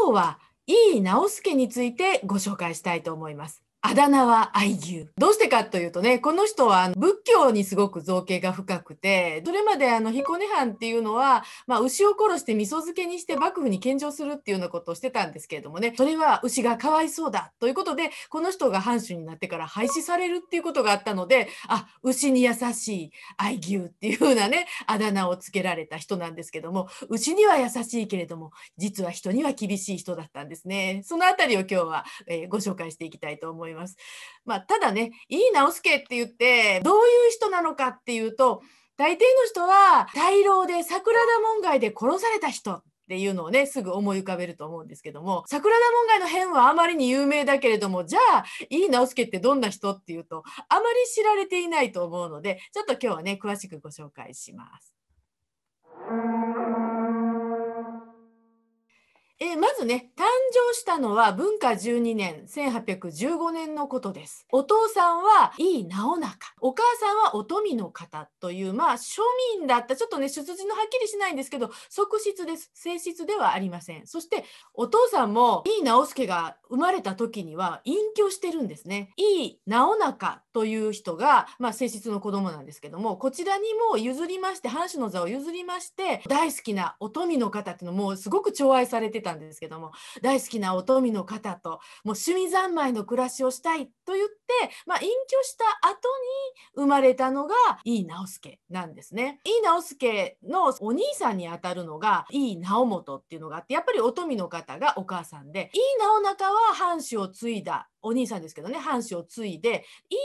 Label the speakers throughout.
Speaker 1: 今日は井伊直弼についてご紹介したいと思います。あだ名は愛牛。どうしてかというとね、この人は仏教にすごく造形が深くて、それまであの彦根藩っていうのは、まあ、牛を殺して味噌漬けにして幕府に献上するっていうようなことをしてたんですけれどもね、それは牛がかわいそうだということで、この人が藩主になってから廃止されるっていうことがあったので、あ、牛に優しい愛牛っていうようなね、あだ名をつけられた人なんですけども、牛には優しいけれども、実は人には厳しい人だったんですね。そのあたりを今日は、えー、ご紹介していきたいと思います。ます。まあ、ただね、井伊直輔って言って、どういう人なのかっていうと、大抵の人は、大老で桜田門外で殺された人っていうのをねすぐ思い浮かべると思うんですけども桜田門外の変はあまりに有名だけれどもじゃあ井伊直輔ってどんな人っていうとあまり知られていないと思うのでちょっと今日はね詳しくご紹介します。えー、まずね、誕生したのは文化12年、1815年のことです。お父さんは井伊直中、お母さんはお富の方という、まあ、庶民だった、ちょっとね、出自のはっきりしないんですけど、側室です。正室ではありません。そして、お父さんも井伊直助が生まれた時には隠居してるんですね。井伊直中という人が、まあ、正室の子供なんですけども、こちらにも譲りまして、藩主の座を譲りまして、大好きなお富の方っていうのもすごく寵愛されてたたんですけども大好きなお富の方ともう趣味三昧の暮らしをしたいと言って、まあ、隠居した後に生まれたのが井伊直輔なんですね。井伊直輔のお兄さんにあたるのが井伊直元っていうのがあってやっぱりお富の方がお母さんで井伊直中は藩主を継いだお兄さんですけどね藩主を継いで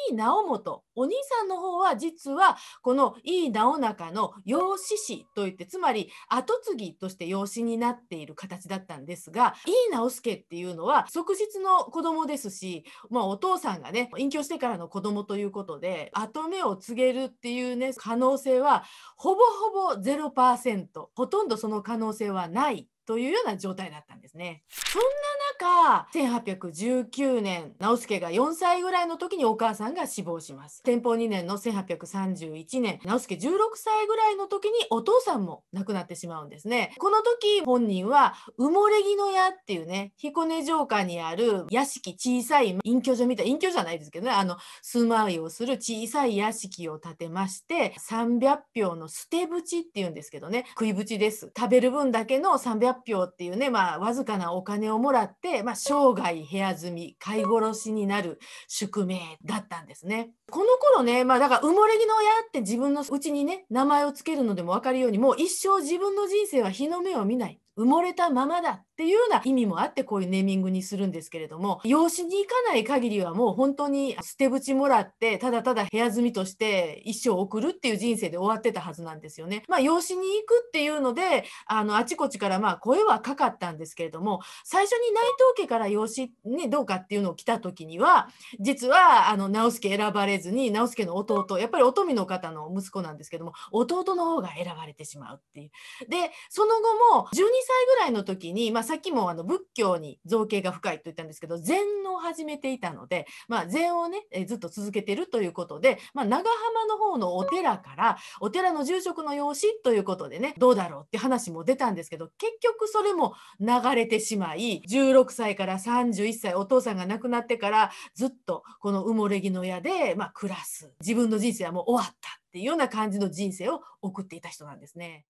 Speaker 1: 井伊直元お兄さんの方は実はこの井伊直中の養子子といってつまり跡継ぎとして養子になっている形だったんですが井伊直輔っていうのは即日の子供ですし、まあ、お父さんがね隠居してからの子供ということで跡目を告げるっていうね可能性はほぼほぼ0%ほとんどその可能性はないというような状態だったんですね。そんな中、1819年、直輔が4歳ぐらいの時にお母さんが死亡します。天保2年の1831年、直輔16歳ぐらいの時にお父さんも亡くなってしまうんですね。この時、本人は、埋もれ木の屋っていうね、彦根城下にある屋敷、小さい隠居所みたい、隠居じゃないですけどね、あの、住まいをする小さい屋敷を建てまして、300票の捨て縁っていうんですけどね、食い縁です。食べる分だけの300票っていうね、まあ、わずかなお金をもらって、まあ、生涯部屋住み飼い殺しになる宿命だったんですね。この頃ね、まあ、だから埋もれ木の親って自分のうちにね名前を付けるのでも分かるようにもう一生自分の人生は日の目を見ない埋もれたままだっていうような意味もあってこういうネーミングにするんですけれども養子に行かない限りはもう本当に捨て縁もらってただただ部屋住みとして一生送るっていう人生で終わってたはずなんですよね。まあ、養子に行くっていうのであのあちこちからまあ声はかかったんですけれども最初に内藤家から養子にどうかっていうのを来た時には実はあの直輔選ばれずに直輔の弟やっぱり乙女の方の息子なんですけども弟の方が選ばれてしまうっていう。でその後も12歳ぐらいの時に、まああ、さっきもあの仏教に造形が深いと言ったんですけど禅を始めていたので、まあ、禅をね、えずっと続けてるということで、まあ、長浜の方のお寺からお寺の住職の養子ということでねどうだろうって話も出たんですけど結局それも流れてしまい16歳から31歳お父さんが亡くなってからずっとこの埋もれ木の矢で、まあ、暮らす自分の人生はもう終わったっていうような感じの人生を送っていた人なんですね。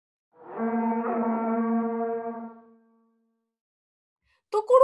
Speaker 1: ところ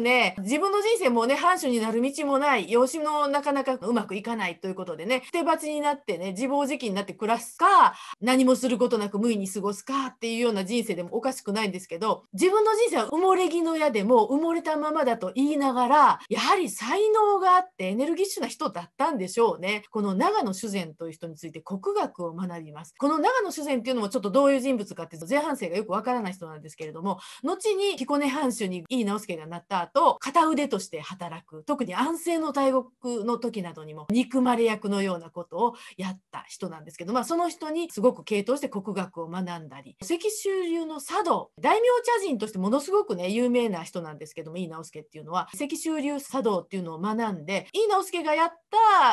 Speaker 1: がですね、自分の人生もね、藩主になる道もない、養子もなかなかうまくいかないということでね、捨て鉢になってね、自暴自棄になって暮らすか、何もすることなく無意に過ごすかっていうような人生でもおかしくないんですけど、自分の人生は埋もれ木の矢でも埋もれたままだと言いながら、やはり才能があってエネルギッシュな人だったんでしょうね。この長野修善という人について国学を学びます。この長野修善っていうのもちょっとどういう人物かっていうと前半生がよくわからない人なんですけれども、後に彦根藩主にいい直輔が鳴った後片腕として働く特に安政の大国の時などにも憎まれ役のようなことをやった人なんですけど、まあ、その人にすごく傾倒して国学を学んだり関州流の茶道大名茶人としてものすごくね有名な人なんですけども井伊直輔っていうのは赤州流茶道っていうのを学んで井伊直輔がやっ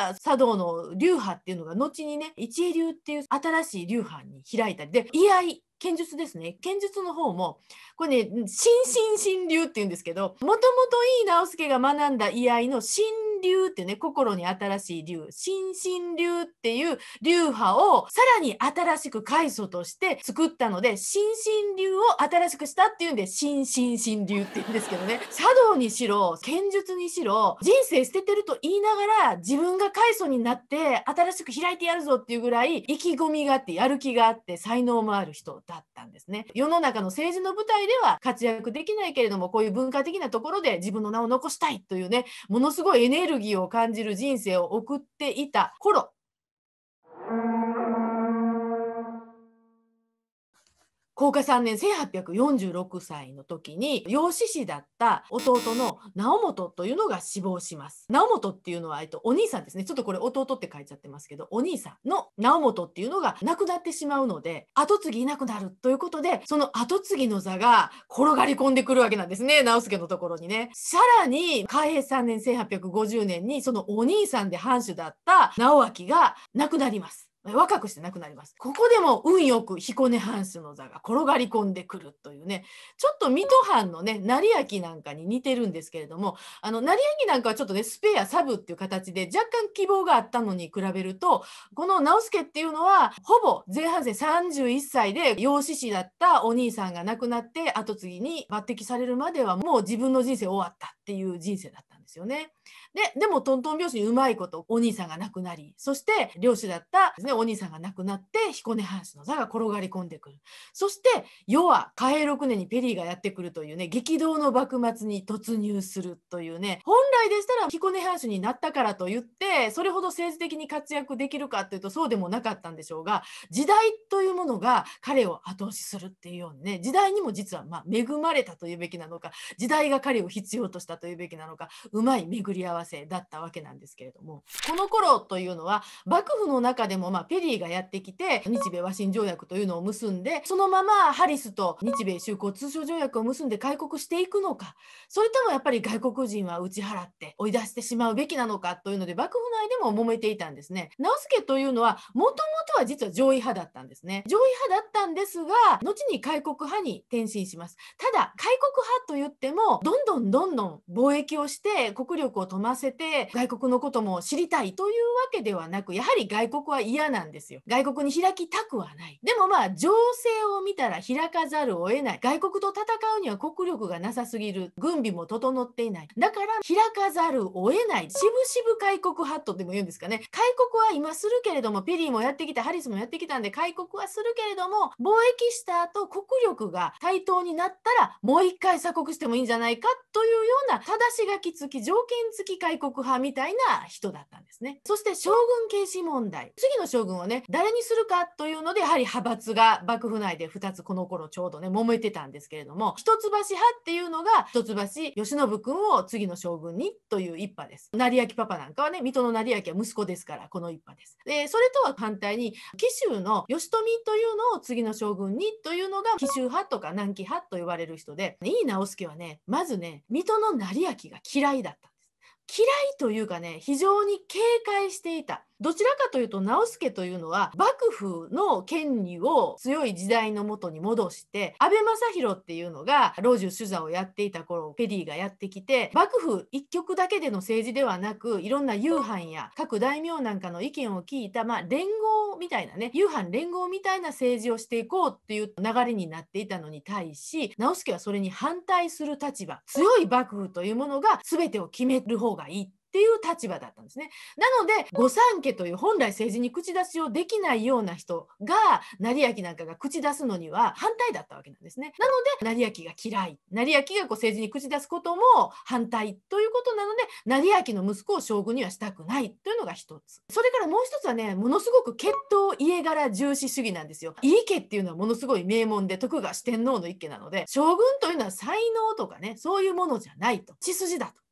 Speaker 1: た茶道の流派っていうのが後にね一流っていう新しい流派に開いたりで居合剣術ですね剣術の方もこれね「心身心流」っていうんですけどもともと井伊直輔が学んだ居合の心流ってね、心に新しい流、新神流っていう流派をさらに新しく開祖として作ったので、新神流を新しくしたっていうんで、新神神流って言うんですけどね、茶道にしろ、剣術にしろ、人生捨ててると言いながら、自分が開祖になって、新しく開いてやるぞっていうぐらい、意気込みがあって、やる気があって、才能もある人だったんですね。世の中の政治の舞台では活躍できないけれども、こういう文化的なところで自分の名を残したいというね、ものすごいエネルギーを感じる人生を送っていた頃。高賀3年1846歳の時に養子師だった弟の直元というのが死亡します。直元っていうのは、えっと、お兄さんですね。ちょっとこれ弟って書いちゃってますけど、お兄さんの直元っていうのが亡くなってしまうので、後継ぎいなくなるということで、その後継ぎの座が転がり込んでくるわけなんですね。直輔のところにね。さらに、開平3年1850年にそのお兄さんで藩主だった直明が亡くなります。若くして亡くなります。ここでも運よく彦根藩主の座が転がり込んでくるというね、ちょっと水戸藩のね、成明なんかに似てるんですけれども、あの、成明なんかはちょっとね、スペア、サブっていう形で若干希望があったのに比べると、この直輔っていうのは、ほぼ前半戦31歳で養子師だったお兄さんが亡くなって、後継ぎに抜擢されるまではもう自分の人生終わったっていう人生だった。ですよね。ででもトントン拍子にうまいことお兄さんが亡くなりそして漁師だったです、ね、お兄さんが亡くなって彦根藩士の座が転がり込んでくるそして世は嘉永6年にペリーがやってくるというね激動の幕末に突入するというね本来でしたら彦根藩主になったからといってそれほど政治的に活躍できるかっていうとそうでもなかったんでしょうが時代というものが彼を後押しするっていうようにね時代にも実はま恵まれたというべきなのか時代が彼を必要としたというべきなのかううまい巡り合わせだったわけなんですけれどもこの頃というのは幕府の中でも、まあ、ペリーがやってきて日米和親条約というのを結んでそのままハリスと日米修好通商条約を結んで開国していくのかそれともやっぱり外国人は打ち払って追い出してしまうべきなのかというので幕府内でも揉めていたんですね。直輔というのはもともとは実は上位派だったんですね。上位派だったんですが後に開国派に転身します。ただ開国派と言ってもどんどんどんどん貿易をしてで国力を富ませて外国のことも知りたいというわけではなくやはり外国は嫌なんですよ外国に開きたくはないでもまあ情勢を見たら開かざるを得ない外国と戦うには国力がなさすぎる軍備も整っていないだから開かざるを得ない渋々開国ハットでも言うんですかね開国は今するけれどもペリーもやってきたハリスもやってきたんで開国はするけれども貿易した後国力が対等になったらもう一回鎖国してもいいんじゃないかというような正し書き付き条件付き開国派みたいな人だったんですね。そして将軍軽視問題。次の将軍をね、誰にするかというので、やはり派閥が幕府内で2つこの頃ちょうどね、揉めてたんですけれども、一橋派っていうのが、一橋慶喜君を次の将軍にという一派です。成明パパなんかはね、水戸の成明は息子ですから、この一派です。で、それとは反対に、紀州の義富というのを次の将軍にというのが、紀州派とか南紀派と呼ばれる人で、井伊直弼はね、まずね、水戸の成明が嫌いいだったんです。嫌いというかね、非常に警戒していた。どちらかというと直助というのは幕府の権利を強い時代のもとに戻して安倍正弘っていうのが老中取材をやっていた頃ペリーがやってきて幕府一極だけでの政治ではなくいろんな夕飯や各大名なんかの意見を聞いた、まあ、連合みたいなね夕飯連合みたいな政治をしていこうっていう流れになっていたのに対し直助はそれに反対する立場強い幕府というものが全てを決める方がいいっていう立場だったんですね。なので御三家という本来政治に口出しをできないような人が成明なんかが口出すのには反対だったわけなんですね。なので成明が嫌い成明がこう政治に口出すことも反対ということなので成明の息子を将軍にはしたくないというのが一つ。それからもう一つはねものすごく血統家柄重視主義なんですよ。いい家っていうのはものすごい名門で徳川四天王の一家なので将軍というのは才能とかねそういうものじゃないと血筋だと。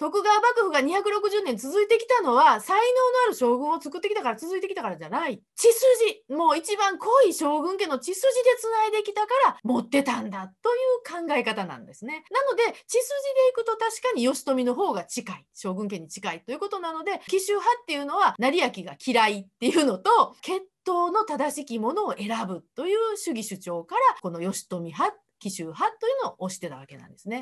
Speaker 1: 徳川幕府が260年続いてきたのは才能のある将軍を作ってきたから続いてきたからじゃない血筋もう一番濃い将軍家の血筋でつないできたから持ってたんだという考え方なんですねなので血筋でいくと確かに義富の方が近い将軍家に近いということなので紀州派っていうのは成明が嫌いっていうのと血統の正しきものを選ぶという主義主張からこの義富派紀州派というのを推してたわけなんですね。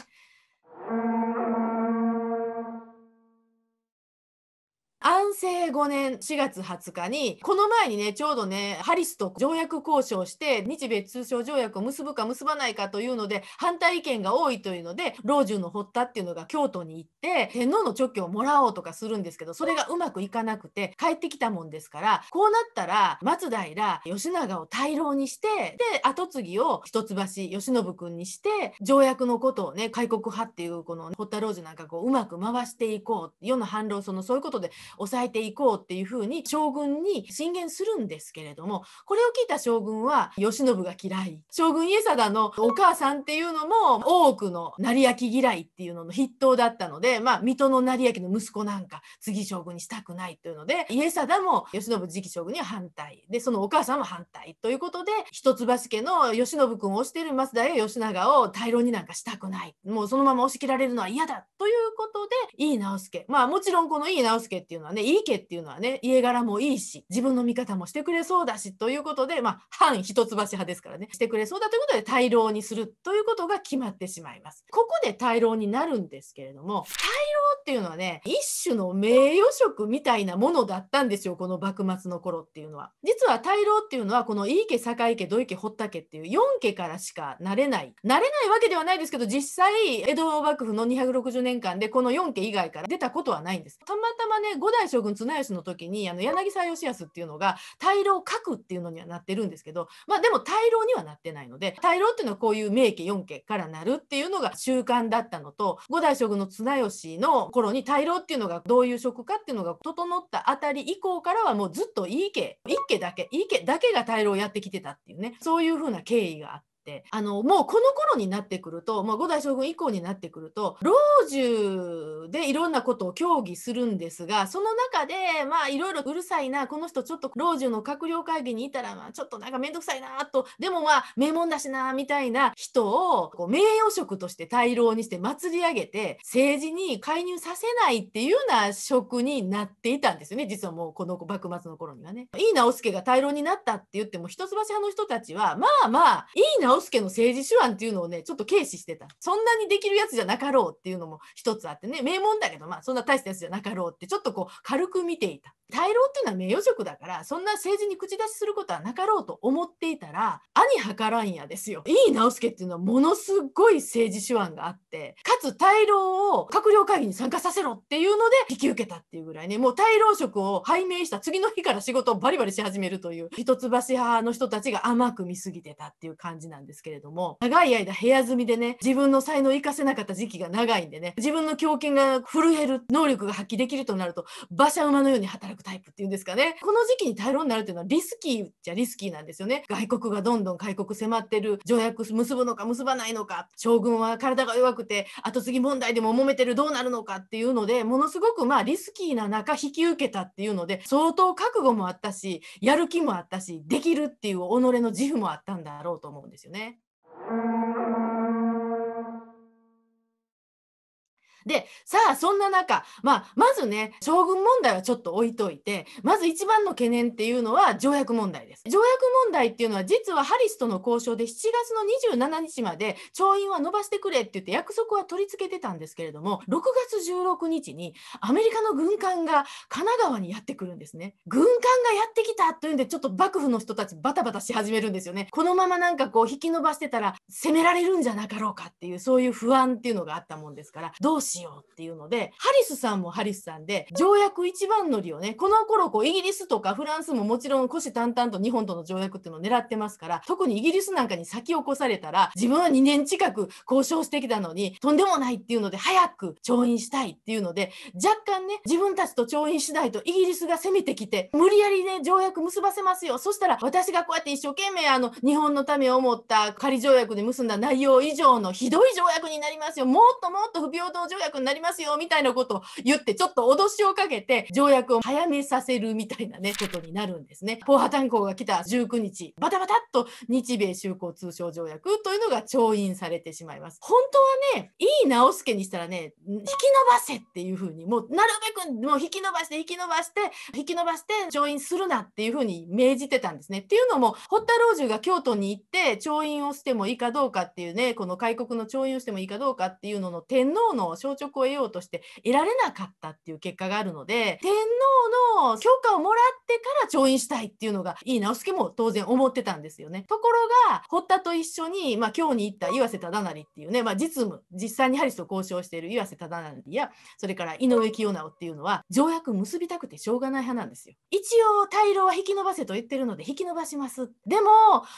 Speaker 1: 成5年4月20日に、この前にね、ちょうどね、ハリスと条約交渉して、日米通商条約を結ぶか結ばないかというので、反対意見が多いというので、老中の堀田っていうのが京都に行って、天皇の勅許をもらおうとかするんですけど、それがうまくいかなくて、帰ってきたもんですから、こうなったら、松平、義長を大老にして、で、跡継ぎを一橋慶喜君にして、条約のことをね、開国派っていう、この堀田老中なんかこう、うまく回していこう、世の反論、その、そういうことで抑ええていこうっていうふうに将軍に進言するんですけれどもこれを聞いた将軍は慶喜が嫌い将軍家定のお母さんっていうのも多くの成明嫌いっていうのの筆頭だったので、まあ、水戸の成明の息子なんか次将軍にしたくないというので家定も慶喜次期将軍には反対でそのお母さんも反対ということで一橋家の慶喜君を推している増田や義長を大老になんかしたくないもうそのまま押し切られるのは嫌だということで井伊直輔まあもちろんこの井伊直輔っていうのはね井家っていうのはね家柄もいいし自分の味方もしてくれそうだしということで、まあ、反一橋派ですからねしてくれそうだということで大老にするということが決まってしまいます。ここで大老になるんですけれども大老っていうのはね一種の名誉職みたいなものだったんですよこの幕末の頃っていうのは。実は大老っていうのはこの井家坂井家土井家堀田家っていう4家からしかなれないなれないわけではないですけど実際江戸幕府の260年間でこの4家以外から出たことはないんです。たまたまね代将軍軍綱吉の時にあの柳沢義康っていうのが大老書くっていうのにはなってるんですけど、まあ、でも大老にはなってないので大老っていうのはこういう名家4家からなるっていうのが習慣だったのと五代将軍の綱吉の頃に大老っていうのがどういう職かっていうのが整ったあたり以降からはもうずっといい家一家だけいい家だけが大老をやってきてたっていうねそういうふうな経緯があって。、あの、もうこの頃になってくると、まあ、五代将軍以降になってくると、老中でいろんなことを協議するんですが、その中で、まあ、いろいろうるさいな、この人ちょっと老中の閣僚会議にいたら、まあ、ちょっとなんか面倒くさいな、と、でもまあ、名門だしな、みたいな人を、こう、名誉職として大老にして祭り上げて、政治に介入させないっていうような職になっていたんですよね、実はもうこの幕末の頃にはね。いい直輔が大老になったって言っても、一橋派の人たちは、まあまあ、いい直直輔の政治手腕っていうのをねちょっと軽視してたそんなにできるやつじゃなかろうっていうのも一つあってね名門だけどまあそんな大したやつじゃなかろうってちょっとこう軽く見ていた大老っていうのは名誉職だからそんな政治に口出しすることはなかろうと思っていたら兄計らんやですよ井伊直輔っていうのはものすごい政治手腕があってかつ大老を閣僚会議に参加させろっていうので引き受けたっていうぐらいねもう大老職を拝命した次の日から仕事をバリバリし始めるという一橋派の人たちが甘く見すぎてたっていう感じなんですですけれども長い間部屋住みでね自分の才能を生かせなかった時期が長いんでね自分の狂犬が震える能力が発揮できるとなると馬車馬のように働くタイプっていうんですかねこの時期に大量になるっていうのはリスキーじゃリスキーなんですよね外国がどんどん開国迫ってる条約結ぶのか結ばないのか将軍は体が弱くて後継ぎ問題でも揉めてるどうなるのかっていうのでものすごくまあリスキーな中引き受けたっていうので相当覚悟もあったしやる気もあったしできるっていう己の自負もあったんだろうと思うんですよね。ね。でさあそんな中、まあ、まずね将軍問題はちょっと置いといてまず一番の懸念っていうのは条約問題です。条約問題っていうのは実はハリスとの交渉で7月の27日まで調印は伸ばしてくれって言って約束は取り付けてたんですけれども6月16日にアメリカの軍艦が神奈川にやってくるんですね。軍艦がやってきたというんでちょっと幕府の人たちバタバタし始めるんですよね。このままなんかこう引き伸ばしてたら攻められるんじゃなかろうかっていうそういう不安っていうのがあったもんですからどうししようっていうので、ハリスさんもハリスさんで、条約一番乗りをね、この頃こう、イギリスとかフランスももちろん虎視眈々と日本との条約っていうのを狙ってますから、特にイギリスなんかに先を越されたら、自分は2年近く交渉してきたのに、とんでもないっていうので、早く調印したいっていうので、若干ね、自分たちと調印しないとイギリスが攻めてきて、無理やりね、条約結ばせますよ。そしたら、私がこうやって一生懸命あの、日本のためを思った仮条約で結んだ内容以上のひどい条約になりますよ。もっともっと不平等条約くなりますよみたいなことを言ってちょっと脅しをかけて条約を早めさせるみたいなねことになるんですね。ポーハ炭鉱が来た19日バタバタっと日米修好通商条約というのが調印されてしまいます。本当はねいい直輔にしたらね引き伸ばせっていうふうにもうなるべくもう引き伸ばして引き伸ばして引き伸ばして調印するなっていうふうに命じてたんですね。っていうのも堀田老中が京都に行って調印をしてもいいかどうかっていうねこの開国の調印をしてもいいかどうかっていうのの天皇の朝食を得ようとして得られなかったっていう結果があるので天皇の許可をもらってから調印したいっていうのが井伊直弼も当然思ってたんですよね。ところが堀田と一緒に、まあ、京に行った岩瀬忠成っていうね、まあ、実務実際にハリスと交渉している岩瀬忠成やそれから井上清直っていうのは条約結びたくてしょうがない派なんですよ。一応大老は引き延ばせと言ってるので引き延ばします。でも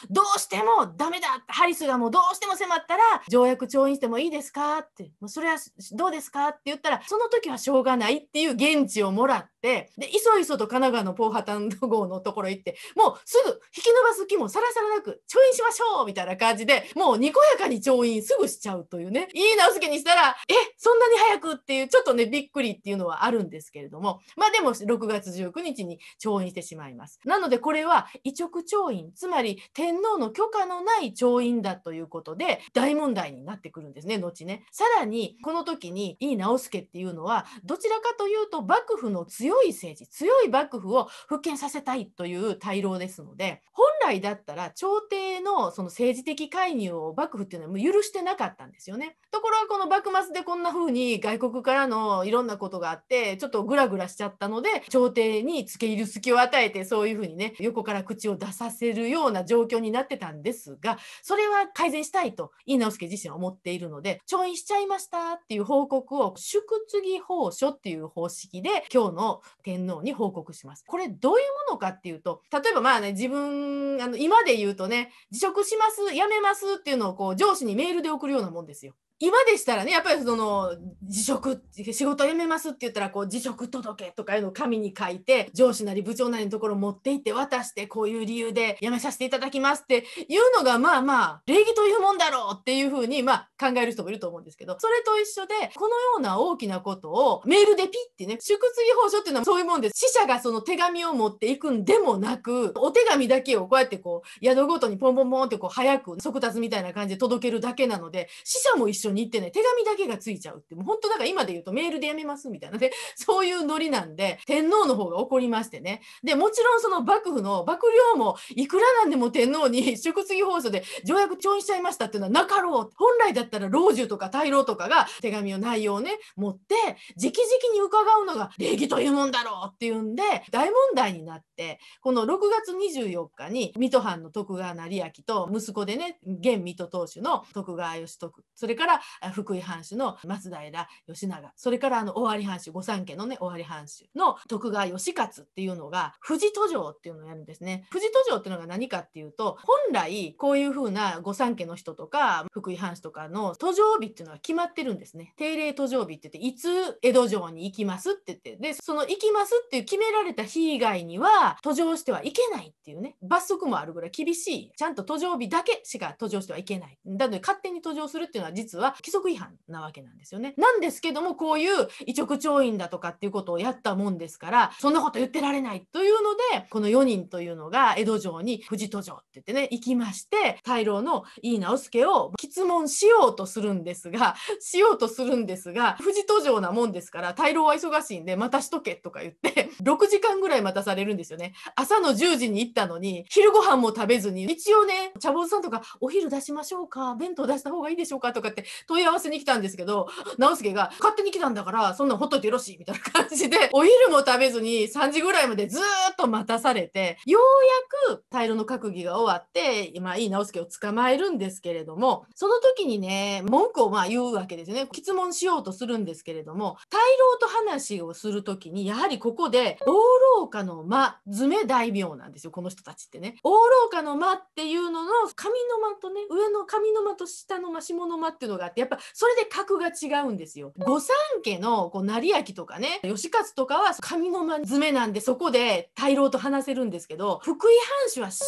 Speaker 1: どうしてもダメだハリスがもうどうしても迫ったら条約調印してもいいですかってもうそれはどうですかって言ったらその時はしょうがないっていう現地をもらってでいそいそと神奈川のポーハタンド号のところ行ってもうすぐ引き伸ばす気もさらさらなく調印しましょうみたいな感じでもうにこやかに調印すぐしちゃうというねいい直気にしたらえそんなに早くっていうちょっとねびっくりっていうのはあるんですけれどもまあでも6月19日に調印してしまいます。なのでこれは移直調印つまり天皇の許可のない調印だということで大問題になってくるんですね後ね。さらにこの時に井伊直弼っていうのはどちらかというと幕府の強い政治強い幕府を復権させたいという大老ですので本来だったら朝廷のその政治的介入を幕府っていうのはもう許してなかったんですよね。ところがこの幕末でこんな風に外国からのいろんなことがあってちょっとグラグラしちゃったので朝廷に付け入る隙を与えてそういう風にね横から口を出させるような状況になってたんですがそれは改善したいと井伊直弼自身は思っているので調印しちゃいましたっていう報報告を祝継奉書っていう方式で今日の天皇に報告します。これどういうものかっていうと例えばまあね自分あの今で言うとね辞職します辞めますっていうのをこう上司にメールで送るようなもんですよ。今でしたらねやっぱりその辞職仕事辞めますって言ったらこう辞職届とかいうのを紙に書いて上司なり部長なりのところ持って行って渡してこういう理由で辞めさせていただきますっていうのがまあまあ礼儀というもんだろうっていうふうにまあ考える人もいると思うんですけどそれと一緒でこのような大きなことをメールでピッてね祝次報書っていうのはそういうもんです死者がその手紙を持っていくんでもなくお手紙だけをこうやってこう宿ごとにポンポンポンってこう早く速達みたいな感じで届けるだけなので死者も一緒緒に行ってね、手紙だけがついちゃうって、もう本当だから今で言うとメールでやめますみたいなね、そういうノリなんで、天皇の方が怒りましてね。で、もちろんその幕府の幕僚も、いくらなんでも天皇に 祝次放送で条約調印しちゃいましたっていうのはなかろう。本来だったら老中とか大老とかが手紙の内容をね、持って、直々に伺うのが礼儀というもんだろうっていうんで、大問題になって、この6月24日に、水戸藩の徳川成明と息子でね、現水戸当主の徳川義徳、それから福井藩主の松平義長それからあの尾張藩主御三家のね尾張藩主の徳川義勝っていうのが富士登場っていうのをやるんですね。富士登場っていうのが何かっていうと本来こういうふうな御三家の人とか福井藩主とかの途上日っていうのは決まってるんですね。定例途上日って言っていつ江戸城に行きますって言ってでその行きますっていう決められた日以外には途上してはいけないっていうね罰則もあるぐらい厳しいちゃんと途上日だけしか途上してはいけない。だので勝手に途上するっていうのは実は規則違反なわけなんですよね。なんですけどもこういう移直調印だとかっていうことをやったもんですからそんなこと言ってられないというのでこの4人というのが江戸城に藤戸城って言ってね行きまして大老の井伊直弼を質問しようとするんですが しようとするんですが藤戸城なもんですから大老は忙しいんで待たしとけとか言って6 時間ぐらい待たされるんですよね。朝の10時に行ったのに昼ご飯も食べずに一応ね茶坊主さんとかお昼出しましょうか弁当出した方がいいでしょうかとかって問い合わせに来たんですけど、直輔が勝手に来たんだから、そんなんほっといてよろしいみたいな感じで、お昼も食べずに3時ぐらいまでずっと待たされて、ようやく大量の閣議が終わって、今、いい直輔を捕まえるんですけれども、その時にね、文句をまあ言うわけですね。質問しようとするんですけれども、大老と話をする時に、やはりここで、老老家の間、詰め大名なんですよ、この人たちってね。老老家の間っていうのの、上の間とね、上の上の間と下の間、下の間っていうのがってやっぱそれで格が違うんですよ。御三家のこう成明とかね義勝とかは上の間詰めなんでそこで大老と話せるんですけど福井藩主は下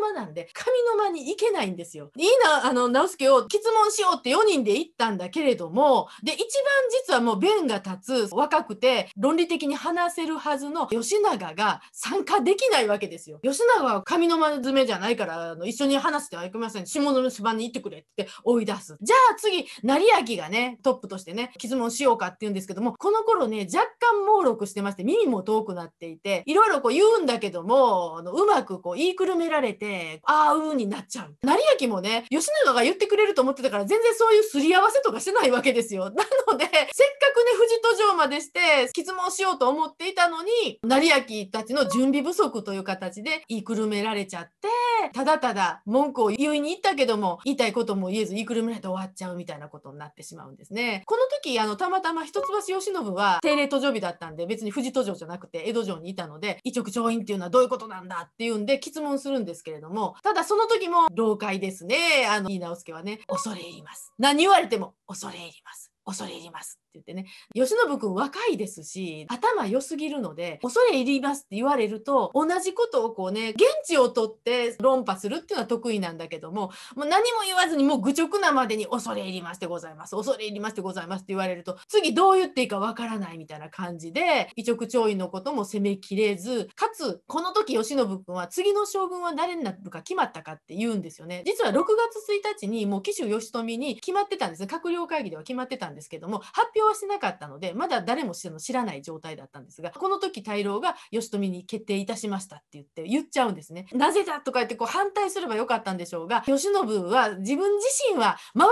Speaker 1: の間なんで上の間に行けないんですよ。いいなあの直輔を質問しようって4人で行ったんだけれどもで一番実はもう弁が立つ若くて論理的に話せるはずの吉永が参加できないわけですよ。吉永は上の間詰めじゃないからあの一緒に話してはいけません下の島に行ってくれって追い出す。じゃあ次次、成明がね、トップとしてね、質問しようかっていうんですけども、この頃ね、若干猛録してまして、耳も遠くなっていて、いろいろこう言うんだけども、うまくこう言いくるめられて、ああ、うーになっちゃう。成明もね、吉永が言ってくれると思ってたから、全然そういうすり合わせとかしてないわけですよ。なので、せっかくね、富士登場までして、質問しようと思っていたのに、成明たちの準備不足という形で言いくるめられちゃって、ただただ文句を言いに行ったけども、言いたいことも言えず言いくるめられて終わっちゃうみたいな。みたいなことになってしまうんですね。この時あのたまたま一橋慶喜は定例途上日だったんで別に富士途上じゃなくて江戸城にいたので一直調印っていうのはどういうことなんだっていうんで質問するんですけれどもただその時も老解ですねあの井伊直輔はね恐れ入ります何言われても恐れ入ります恐れ入ります言ってね慶喜君若いですし頭良すぎるので恐れ入りますって言われると同じことをこうね現地を取って論破するっていうのは得意なんだけどももう何も言わずにもう愚直なまでに恐れ入りましてございます恐れ入りましてございますって言われると次どう言っていいかわからないみたいな感じで一直調印のことも責めきれずかつこの時慶喜君は次の将軍は誰になるか決まったかって言うんですよね実は6月1日にもう紀州義富に決まってたんです閣僚会議では決まってたんですけども発表はしてなかったのでまだ誰も知らない状態だったんですがこの時大老が義富に決定いたしましたって言って言っちゃうんですね。なぜだとか言ってこう反対すればよかったんでしょうが慶喜は自分自身は周りは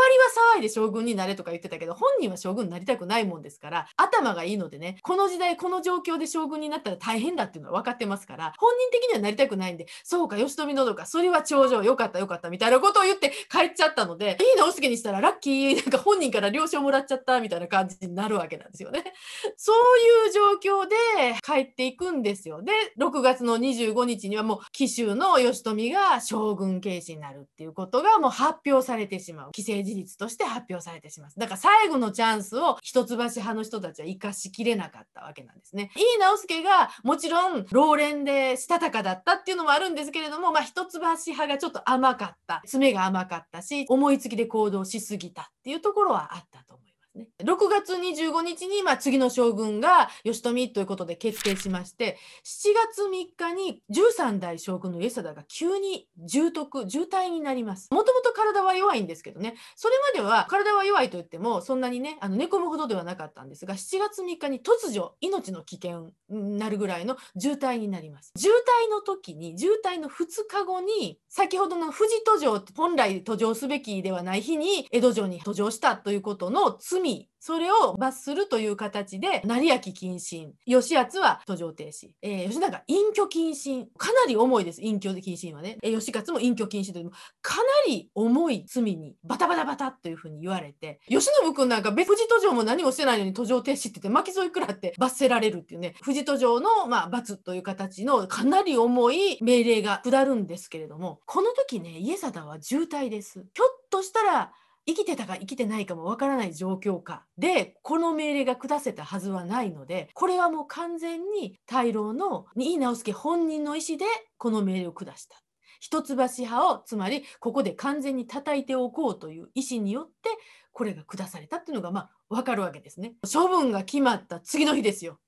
Speaker 1: 騒いで将軍になれとか言ってたけど本人は将軍になりたくないもんですから頭がいいのでねこの時代この状況で将軍になったら大変だっていうのは分かってますから本人的にはなりたくないんでそうか義富のどかそれは頂上よかったよかったみたいなことを言って帰っちゃったのでいいのおすけにしたらラッキーなんか本人から了承もらっちゃったみたいな感じってなるわけなんですよね。そういう状況で帰っていくんですよ。で6月の25日にはもう紀州の義富が将軍慶子になるっていうことがもう発表されてしまう既成事実として発表されてしまうだから最後のチャンスを一橋派の人たちは生かしきれなかったわけなんですね。井伊直弼がもちろん老練でしたたかだったっていうのもあるんですけれども、まあ、一橋派がちょっと甘かった爪が甘かったし思いつきで行動しすぎたっていうところはあったと思います。ますね。6月25日に、まあ、次の将軍が義富ということで決定しまして7月3日に13代将軍の家定が急に重篤重体になります。もともと体は弱いんですけどねそれまでは体は弱いと言ってもそんなにねあの寝込むほどではなかったんですが7月3日に突如命の危険になるぐらいの重体になります。渋滞の時に渋滞の2日後に先ほどの富士途上本来途上すべきではない日に江戸城に途上したということの罪罪それを罰するという形で成明謹慎義厚は途上停止、えー、吉永隠居謹慎かなり重いです隠居謹慎はね、えー、勝も隠居謹慎というかなり重い罪にバタバタバタというふうに言われて吉信君なんか別士途上も何もしてないのに途上停止って言って巻き添えくらって罰せられるっていうね富士途上の、まあ、罰という形のかなり重い命令が下るんですけれどもこの時ね家定は渋滞です。ひょっとしたら生きてたか生きてないかもわからない状況下でこの命令が下せたはずはないのでこれはもう完全に大老の新井直輔本人の意思でこの命令を下した一橋派をつまりここで完全に叩いておこうという意思によってこれが下されたっていうのがまあ分かるわけですね。処分が決まった次の日ですよ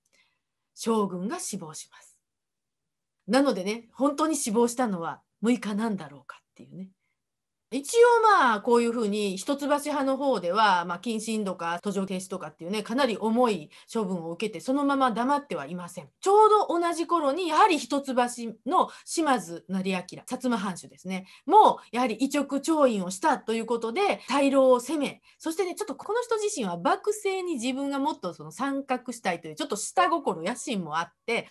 Speaker 1: 将軍が死亡します。なのでね本当に死亡したのは6日なんだろうかっていうね。一応まあこういうふうに一橋派の方では、まあ、謹慎とか途上停止とかっていうねかなり重い処分を受けてそのまま黙ってはいませんちょうど同じ頃にやはり一橋の島津成明薩摩藩主ですねもうやはり移直調印をしたということで大老を攻めそしてねちょっとこの人自身は幕政に自分がもっとその参画したいというちょっと下心野心もあって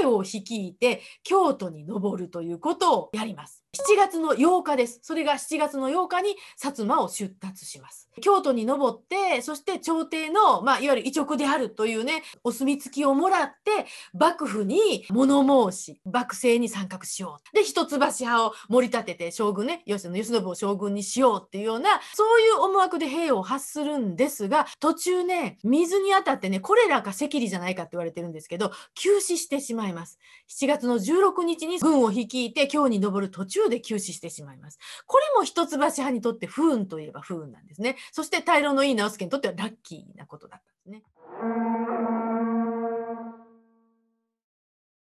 Speaker 1: 兵を率いて京都に上るということをやります。7月の8日です。それが7月の8日に薩摩を出立します。京都に登って、そして朝廷の、まあ、いわゆる移直であるというね、お墨付きをもらって、幕府に物申し、幕政に参画しよう。で、一橋派を盛り立てて、将軍ね、吉野信を将軍にしようっていうような、そういう思惑で兵を発するんですが、途中ね、水に当たってね、これらか赤痢じゃないかって言われてるんですけど、急死してしまいます。7月の16日に軍を率いて、京に登る途中秒で休止してしまいます。これも一橋派にとって不運といえば不運なんですね。そして大量のいい直輔にとってはラッキーなことだったんですね。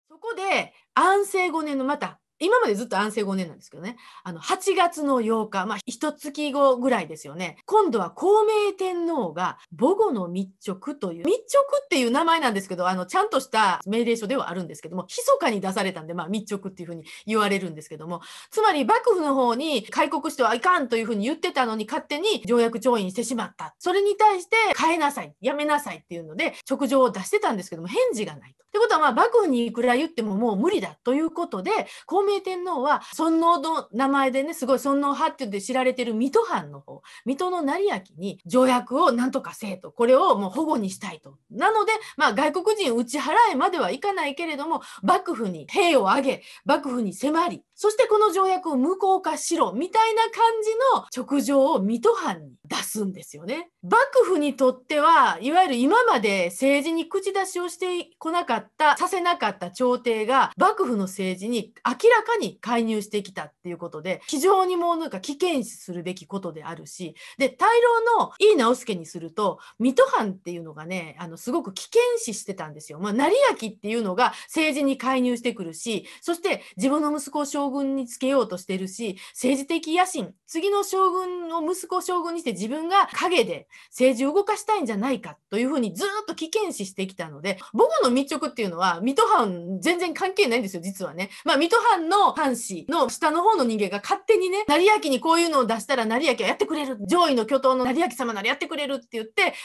Speaker 1: そこで安政5年のまた今までずっと安政5年なんですけどね、あの、8月の8日、まあ、一月後ぐらいですよね、今度は孔明天皇が母語の密直という、密直っていう名前なんですけど、あの、ちゃんとした命令書ではあるんですけども、密かに出されたんで、まあ、密直っていうふうに言われるんですけども、つまり幕府の方に開国してはいかんというふうに言ってたのに、勝手に条約調印してしまった。それに対して、変えなさい、やめなさいっていうので、直情を出してたんですけども、返事がないと。ってことは、まあ、幕府にいくら言ってももう無理だということで、孔明天皇は尊皇の名前でねすごい尊皇派っていうんで知られてる水戸藩の方水戸の成明に条約をなんとかせえとこれをもう保護にしたいと。なので、まあ、外国人打ち払えまではいかないけれども幕府に兵を挙げ幕府に迫りそしてこの条約を無効化しろみたいな感じの直情を水戸藩に出すんですよね。幕府にとってはいわゆる今まで政治に口出しをしてこなかったさせなかった朝廷が幕府の政治に明らかに介入してきたっていうことで非常にもうなんか危険視するべきことであるしで大老の井伊直弼にすると水戸藩っていうのがねあのすごく危険視してたんですよ。まあ、成明っていうのが政治に介入してくるしそして自分の息子を将軍軍につけようとしてるし政治的野心次の将軍を息子将軍にして自分が陰で政治を動かしたいんじゃないかというふうにずっと危険視してきたので僕の密着っていうのは水戸藩全然関係ないんですよ実はね。まあ、水戸藩の藩士の下の方の人間が勝手にね成明にこういうのを出したら成明はやってくれる上位の巨頭の成明様ならやってくれるって言って勝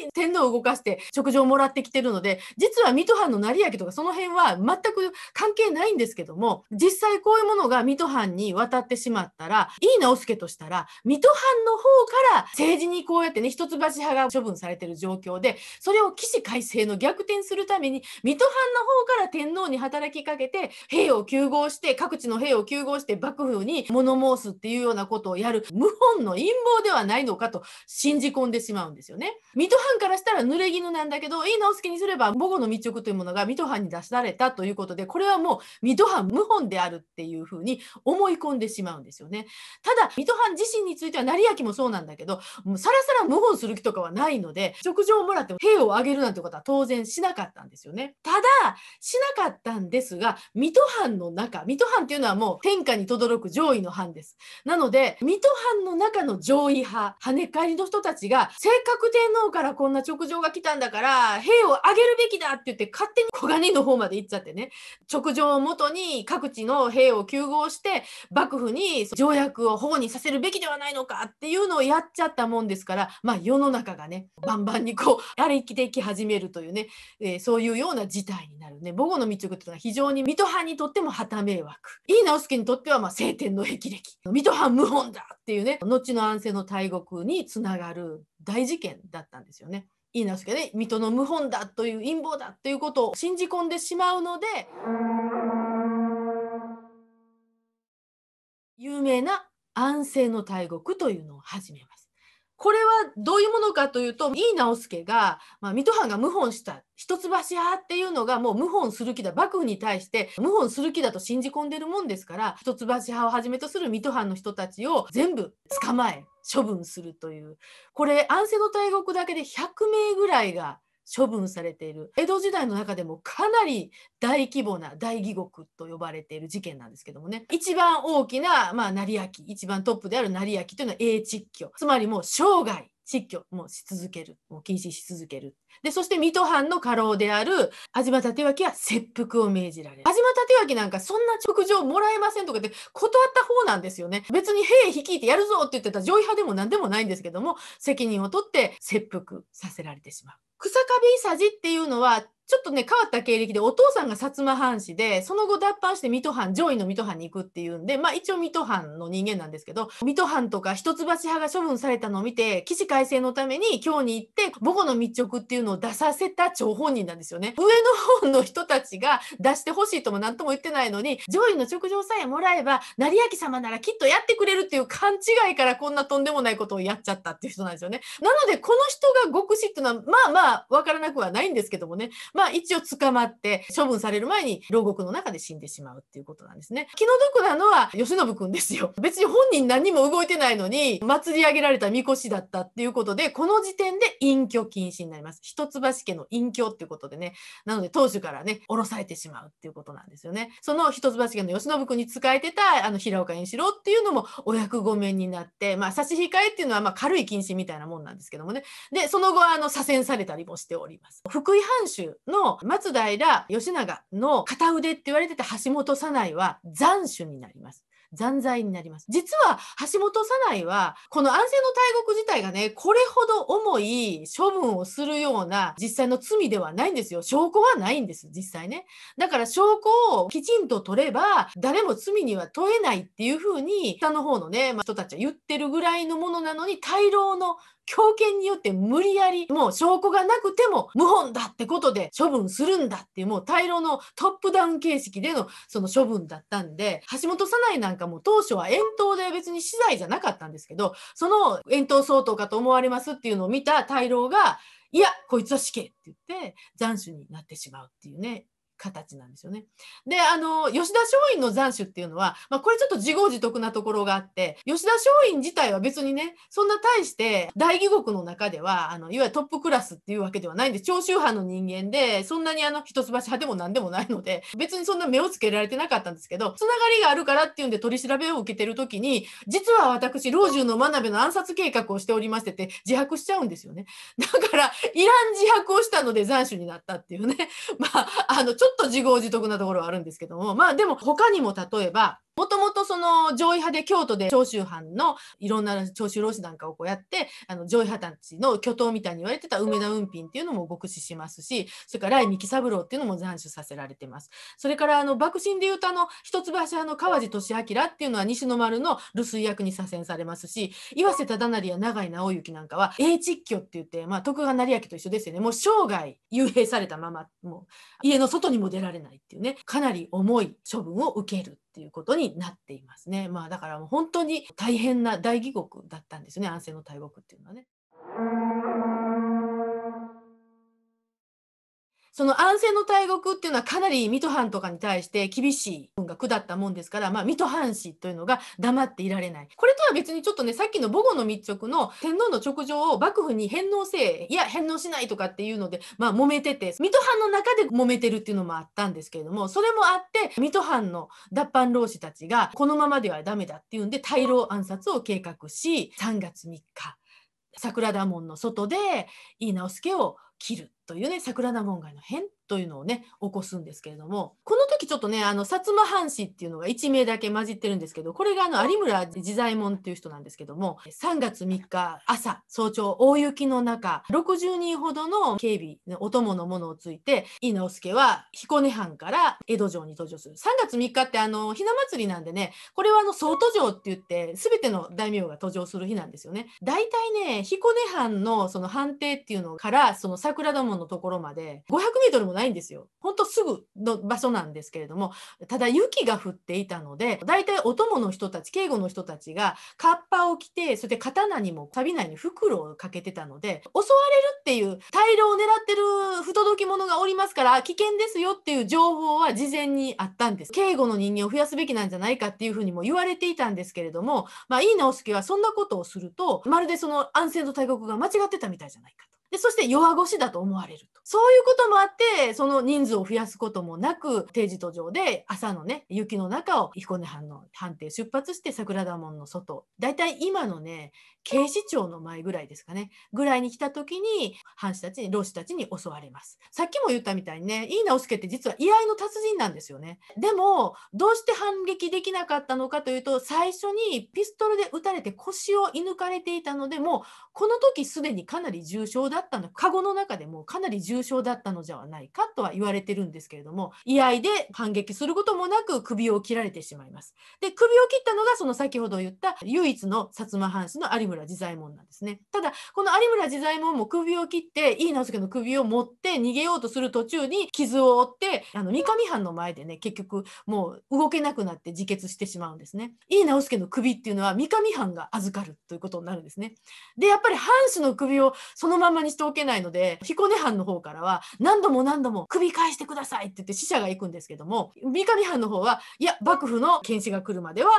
Speaker 1: 手に天皇を動かして食事をもらってきてるので実は水戸藩の成明とかその辺は全く関係ないんですけども実際際こういうものが水戸藩に渡ってしまったら、井伊直輔としたら、水戸藩の方から政治にこうやってね、一橋派が処分されてる状況で、それを起死回生の逆転するために、水戸藩の方から天皇に働きかけて、兵を急合して、各地の兵を急合して幕府に物申すっていうようなことをやる、謀反の陰謀ではないのかと信じ込んでしまうんですよね。水戸藩からしたら濡れ衣なんだけど、井伊直輔にすれば、母語の密着というものが水戸藩に出されたということで、これはもう水戸藩謀反であるっていうふうに思い込んでしまうんですよね。ただ水戸藩自身については成明もそうなんだけどもうさらさら謀反する気とかはないので直情をもらって兵を挙げるなんてことは当然しなかったんですよね。ただしなかったんですが水戸藩の中水戸藩っていうのはもう天下に轟く上位の藩です。なので水戸藩の中の上位派跳ね返りの人たちが性格天皇からこんな直情が来たんだから兵を挙げるべきだって言って勝手に小金の方まで行っちゃってね直情をもとに各地の兵を休合して幕府に条約を保護にさせるべきではないのかっていうのをやっちゃったもんですから、まあ、世の中がねバンバンにこうやれきてき始めるというね、えー、そういうような事態になるね母語の密着っていうのは非常に水戸藩にとっても旗迷惑井伊直輔にとってはまあ晴天の霹靂水戸藩謀反だっていうね後の安政の大国につながる大事件だったんですよね。いいなすけね水戸の謀反だという陰謀だということを信じ込んでしまうので。有名な安政の大獄というのを始めます。これはどういうものかというと、井伊直弼が、まあ、水戸藩が謀反した、一橋派っていうのがもう謀反する気だ、幕府に対して謀反する気だと信じ込んでるもんですから、一橋派をはじめとする水戸藩の人たちを全部捕まえ、処分するという。これ、安政の大獄だけで100名ぐらいが処分されている江戸時代の中でもかなり大規模な大義獄と呼ばれている事件なんですけどもね一番大きな、まあ、成り一番トップである成りというのは永蟄居つまりもう生涯失去もし続ける、もう禁止し続ける。で、そして水戸藩の家老である安島立脇は切腹を命じられる。安島立脇なんかそんな直情もらえませんとかって断った方なんですよね。別に兵率いてやるぞって言ってた上位派でも何でもないんですけども、責任を取って切腹させられてしまう。草壁いさ治っていうのはちょっとね変わった経歴でお父さんが薩摩藩士でその後脱藩して水戸藩上位の水戸藩に行くっていうんでまあ一応水戸藩の人間なんですけど水戸藩とか一橋派が処分されたのを見て起死回生のために京に行って母語の密着っていうのを出させた張本人なんですよね。上の方の人たちが出してほしいとも何とも言ってないのに上位の直上さえもらえば成明様ならきっとやってくれるっていう勘違いからこんなとんでもないことをやっちゃったっていう人なんですよね。なのでこの人が極死っていうのはまあまあわからなくはないんですけどもね、まあ一応捕まって処分される前に牢獄の中で死んでしまうっていうことなんですね。気の毒なのは慶喜くんですよ。別に本人何も動いてないのに祭り上げられた神輿だったっていうことで、この時点で隠居禁止になります。一橋家の隠居っていうことでね、なので当主からね、降ろされてしまうっていうことなんですよね。その一橋家の慶喜くんに仕えてたあの平岡円四郎っていうのもお役御免になって、まあ差し控えっていうのはまあ軽い禁止みたいなもんなんですけどもね。で、その後あの左遷されたりもしております。福井藩主の松平義長の片腕って言われてた橋本早苗は斬首になります。残罪になります。実は橋本早苗は、この安政の大国自体がね、これほど重い処分をするような実際の罪ではないんですよ。証拠はないんです、実際ね。だから証拠をきちんと取れば、誰も罪には問えないっていうふうに、下の方のね、まあ、人たちは言ってるぐらいのものなのに、大老の強権によって無理やりもう証拠がなくても謀反だってことで処分するんだっていうもう大量のトップダウン形式でのその処分だったんで橋本早苗なんかも当初は遠投で別に資材じゃなかったんですけどその遠投相当かと思われますっていうのを見た大老がいやこいつは死刑って言って斬首になってしまうっていうね形なんですよね。であの吉田松陰の残首っていうのは、まあ、これちょっと自業自得なところがあって吉田松陰自体は別にねそんな大して大義国の中ではあのいわゆるトップクラスっていうわけではないんで長州藩の人間でそんなにあの一橋派でも何でもないので別にそんな目をつけられてなかったんですけどつながりがあるからっていうんで取り調べを受けてる時に実は私老中の真鍋の暗殺計画をしておりましてて自白しちゃうんですよね。だからいらん自白をしたので斬首になったっていうね。まああのちょっと自業自得なところはあるんですけども、まあでも他にも例えば、もともとその上位派で京都で長州藩のいろんな長州老士なんかをこうやってあの上位派たちの巨頭みたいに言われてた梅田雲賓っていうのも牧師しますしそれから来三三郎っていうのも斬首させられてますそれからあの幕臣でいうとあの一橋派の川地俊明っていうのは西の丸の留守役に左遷されますし岩瀬忠成や永井直行なんかは英蟄居って言って、まあ、徳川成明と一緒ですよねもう生涯幽閉されたままもう家の外にも出られないっていうねかなり重い処分を受ける。っていうことになっていますね。まあ、だからもう本当に大変な大義国だったんですね安政の大国っていうのはね。その安政の大国っていうのはかなり水戸藩とかに対して厳しい分が下ったもんですから、まあ、水戸藩士というのが黙っていられない。これとは別にちょっとねさっきの母語の密着の天皇の直情を幕府に返納せいや返納しないとかっていうので、まあ、揉めてて水戸藩の中で揉めてるっていうのもあったんですけれどもそれもあって水戸藩の脱藩老士たちがこのままではダメだっていうんで大老暗殺を計画し3月3日桜田門の外で井伊直弼を切るというね桜田門外の変というのをね起こすんですけれどもこの時ちょっとねあの薩摩藩士っていうのが1名だけ混じってるんですけどこれがあの有村自在門っていう人なんですけども3月3日朝早朝大雪の中60人ほどの警備お供のものをついて伊之助は彦根藩から江戸城に登場する3月3日ってあのひな祭りなんでねこれはあの総都城って言って全ての大名が登場する日なんですよね。大体ね彦根藩のその藩邸っていうのからその桜どものところまで500メートルもないんですよ。ほんとすぐの場所なんですけれども、ただ雪が降っていたので、大体お供の人たち、警護の人たちがカッパを着て、それで刀にも旅内に袋をかけてたので、襲われるっていう、大量を狙ってる不届き者がおりますから、危険ですよっていう情報は事前にあったんです。警護の人間を増やすべきなんじゃないかっていうふうにも言われていたんですけれども、まあ、いい直輔はそんなことをすると、まるでその安静と大国が間違ってたみたいじゃないかと。でそして弱腰だと思われるとそういうこともあってその人数を増やすこともなく定時途上で朝のね雪の中を彦根藩の藩邸出発して桜田門の外だいい今のね警視庁の前ぐらいですかねぐらいに来た時に藩士たちに老師たちに襲われますさっきも言ったみたいにね井伊直弼って実は居合の達人なんですよねでもどうして反撃できなかったのかというと最初にピストルで撃たれて腰を射抜かれていたのでもこの時すでにかなり重傷だなったのカゴの中でもかなり重症だったのではないかとは言われてるんですけれども居合で反撃することもなく首を切られてしまいます。で首を切ったのがその先ほど言った唯一の薩摩藩士の有村自在門なんですね。ただこの有村自在門も首を切って井伊直輔の首を持って逃げようとする途中に傷を負ってあの三上藩の前でね結局もう動けなくなって自決してしまうんですね。井伊直輔の首っていうのは三上藩が預かるということになるんですね。でやっぱり藩士の首をそのままにしておけないので彦根藩の方からは何度も何度も首返してくださいって言って死者が行くんですけども三上藩の方はいや幕府の剣士が来るまでは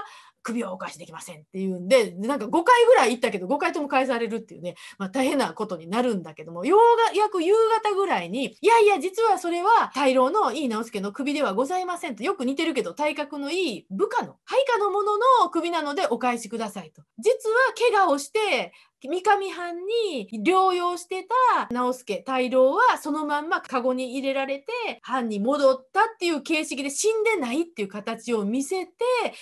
Speaker 1: 首をお返しできませんっていうんでなんか5回ぐらい行ったけど5回とも返されるっていうね、まあ、大変なことになるんだけどもようが約夕方ぐらいにいやいや実はそれは大老の井伊直弼の首ではございませんとよく似てるけど体格のいい部下の配下の者の首なのでお返しくださいと実は怪我をして三上藩に療養してた直輔大老はそのまんまカゴに入れられて藩に戻ったっていう形式で死んでないっていう形を見せて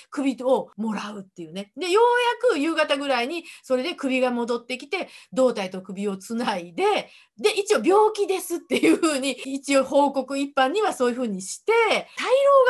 Speaker 1: 首をもらうっていうねでようやく夕方ぐらいにそれで首が戻ってきて胴体と首をつないでで一応病気ですっていうふうに一応報告一般にはそういうふうにして大老が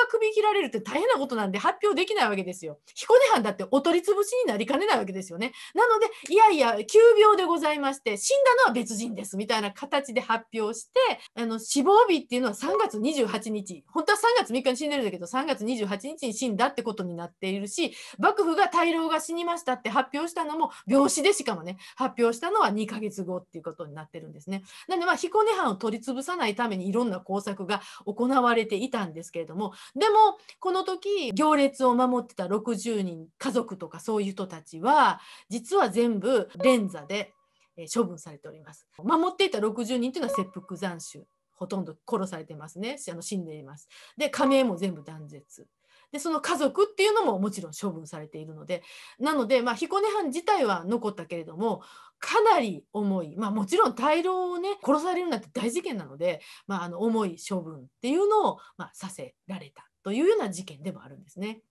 Speaker 1: 首切られるって大変なことなんで発表できないわけですよ。彦根藩だってお取り潰しになりかねないわけですよね。なのでいやいや急病でございまして死んだのは別人ですみたいな形で発表してあの死亡日っていうのは3月28日本当は3月3日に死んでるんだけど3月28日に死んだってことになっているし幕府が大老が死にましたって発表したのも病死でしかもね発表したのは2ヶ月後っていうことになってるんですね。なのでまあ彦根藩を取り潰さないためにいろんな工作が行われていたんですけれどもでもこの時行列を守ってた60人家族とかそういう人たちは実は全部便座で、え処分されております。守っていた60人というのは切腹斬首、ほとんど殺されてますね、あの死んでいます。で、加盟も全部断絶。でその家族っていうのももちろん処分されているのでなので、まあ、彦根藩自体は残ったけれどもかなり重い、まあ、もちろん大量をね殺されるなんて大事件なので、まあ、あの重い処分っていうのを、まあ、させられたというような事件でもあるんですね。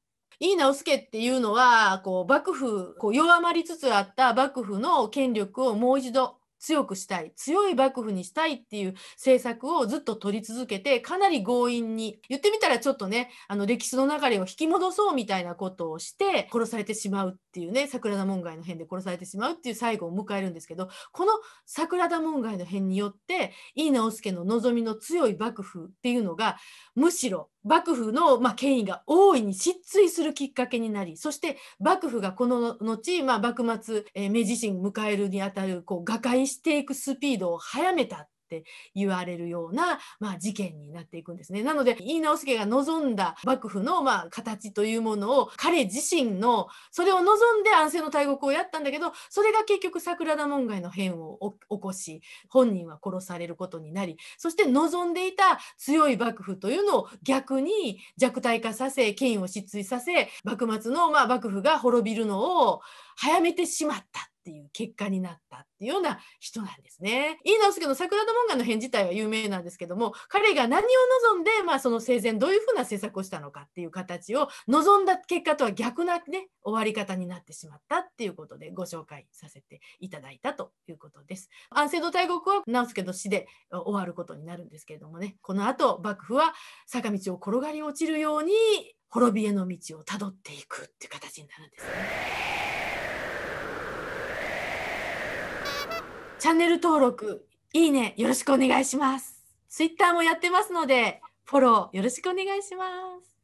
Speaker 1: 井伊直弼っていうのはこう幕府こう弱まりつつあった幕府の権力をもう一度強くしたい強い幕府にしたいっていう政策をずっと取り続けてかなり強引に言ってみたらちょっとねあの歴史の流れを引き戻そうみたいなことをして殺されてしまうっていうね桜田門外の変で殺されてしまうっていう最後を迎えるんですけどこの桜田門外の変によって井伊直弼の望みの強い幕府っていうのがむしろ幕府の、まあ、権威が大いに失墜するきっかけになりそして幕府がこの後、まあ、幕末、えー、明治維新迎えるにあたるこう瓦解していくスピードを早めたって言われるような、まあ、事件になっていくんですね。なので飯直助が望んだ幕府の、まあ、形というものを彼自身のそれを望んで安政の大国をやったんだけどそれが結局桜田門外の変を起こし本人は殺されることになりそして望んでいた強い幕府というのを逆に弱体化させ権威を失墜させ幕末の、まあ、幕府が滅びるのを早めてしまった。っていう結果になったっていうような人なんですね。いい直すけど桜田門下の変自体は有名なんですけども彼が何を望んで、まあ、その生前どういうふうな政策をしたのかっていう形を望んだ結果とは逆な、ね、終わり方になってしまったっていうことでご紹介させていただいたということです。安政度大国は直輔の死で終わることになるんですけれどもねこの後幕府は坂道を転がり落ちるように滅びへの道をたどっていくっていう形になるんですね。チャンネル登録、いいね、よろしくお願いします。ツイッターもやってますので、フォローよろしくお願いします。